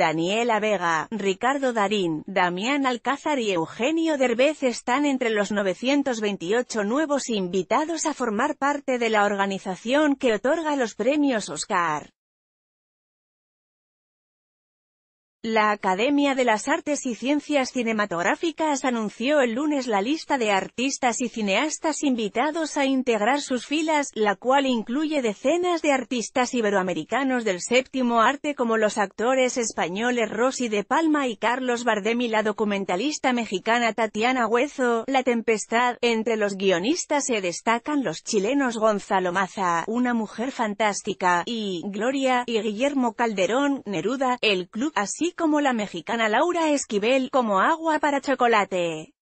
Daniela Vega, Ricardo Darín, Damián Alcázar y Eugenio Derbez están entre los 928 nuevos invitados a formar parte de la organización que otorga los premios Oscar. La Academia de las Artes y Ciencias Cinematográficas anunció el lunes la lista de artistas y cineastas invitados a integrar sus filas, la cual incluye decenas de artistas iberoamericanos del séptimo arte como los actores españoles Rosy de Palma y Carlos Bardem la documentalista mexicana Tatiana Huezo, La Tempestad. Entre los guionistas se destacan los chilenos Gonzalo Maza, Una Mujer Fantástica, y Gloria, y Guillermo Calderón, Neruda, El Club, así como la mexicana Laura Esquivel como agua para chocolate.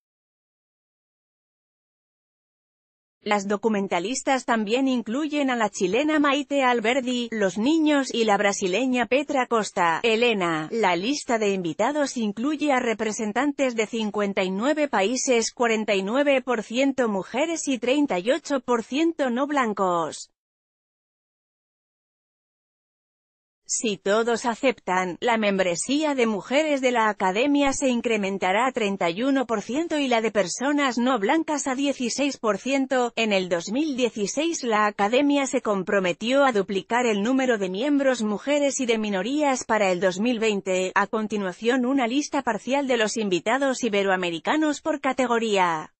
Las documentalistas también incluyen a la chilena Maite Alberdi, los niños y la brasileña Petra Costa. Elena, la lista de invitados incluye a representantes de 59 países, 49% mujeres y 38% no blancos. Si todos aceptan, la membresía de mujeres de la academia se incrementará a 31% y la de personas no blancas a 16%. En el 2016 la academia se comprometió a duplicar el número de miembros mujeres y de minorías para el 2020. A continuación una lista parcial de los invitados iberoamericanos por categoría.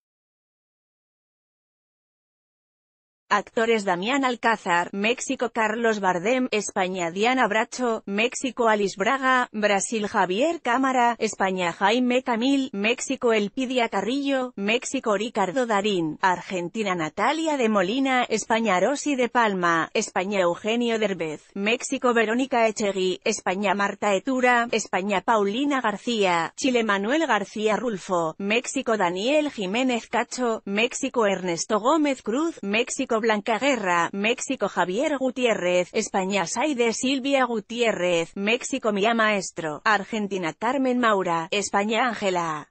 Actores Damián Alcázar, México Carlos Bardem, España Diana Bracho, México Alice Braga, Brasil Javier Cámara, España Jaime Camil, México Elpidia Carrillo, México Ricardo Darín, Argentina Natalia de Molina, España Rosy de Palma, España Eugenio Derbez, México Verónica Echegui, España Marta Etura, España Paulina García, Chile Manuel García Rulfo, México Daniel Jiménez Cacho, México Ernesto Gómez Cruz, México Blanca Guerra, México Javier Gutiérrez, España Saide Silvia Gutiérrez, México Mía Maestro, Argentina Carmen Maura, España Ángela.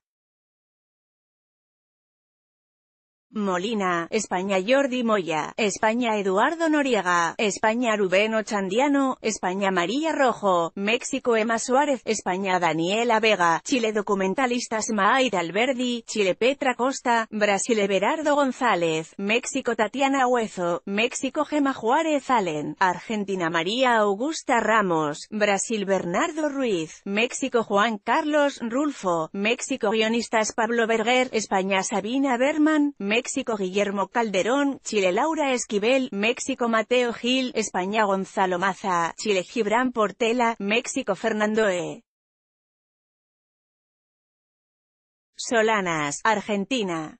Molina, España Jordi Moya, España Eduardo Noriega, España Rubén Ochandiano, España María Rojo, México Emma Suárez, España Daniela Vega, Chile documentalistas Maida Alberdi, Chile Petra Costa, Brasil Everardo González, México Tatiana Huezo, México Gema Juárez Allen, Argentina María Augusta Ramos, Brasil Bernardo Ruiz, México Juan Carlos Rulfo, México guionistas Pablo Berger, España Sabina Berman, México Guillermo Calderón, Chile Laura Esquivel, México Mateo Gil, España Gonzalo Maza, Chile Gibran Portela, México Fernando E. Solanas, Argentina.